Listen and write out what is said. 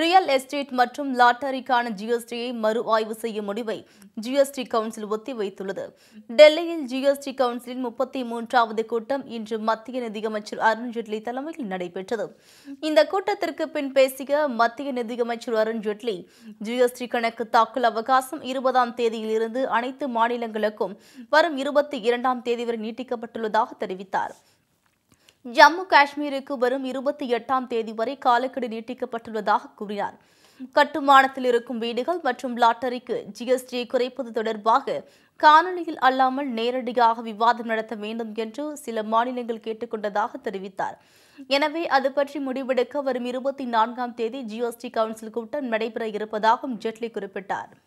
real estate மற்றும் லாட்டரிக்கான ஜிஎஸ்டியை மறு ஆய்வு செய்யும் முடிவை ஜிஎஸ்டி கவுன்சில் ஒத்திவைத்துள்ளது டெல்லியில் ஜிஎஸ்டி கவுன்சிலின் முப்பத்தி மூன்றாவது கூட்டம் இன்று மத்திய நிதியமைச்சர் அருண்ஜேட்லி தலைமையில் நடைபெற்றது இந்த கூட்டத்திற்கு பின் பேசிய மத்திய நிதியமைச்சர் அருண்ஜேட்லி ஜிஎஸ்டி கணக்கு தாக்கல் அவகாசம் இருபதாம் தேதியிலிருந்து அனைத்து மாநிலங்களுக்கும் வரும் இருபத்தி இரண்டாம் தேதி வரை நீட்டிக்கப்பட்டுள்ளதாக தெரிவித்தார் ஜம்மு காஷ்மீருக்கு வரும் இருபத்தி எட்டாம் தேதி வரை காலக்கெடு நீட்டிக்கப்பட்டுள்ளதாக கூறினார் கட்டுமானத்தில் இருக்கும் வீடுகள் மற்றும் லாட்டரிக்கு ஜிஎஸ்டி குறைப்பது தொடர்பாக காணொலியில் அல்லாமல் நேரடியாக விவாதம் நடத்த வேண்டும் என்று சில மாநிலங்கள் கேட்டுக்கொண்டதாக தெரிவித்தார் எனவே அது பற்றி முடிவெடுக்க வரும் இருபத்தி நான்காம் தேதி ஜிஎஸ்டி கவுன்சில் கூட்டம் நடைபெற இருப்பதாகவும் ஜேட்லி குறிப்பிட்டார்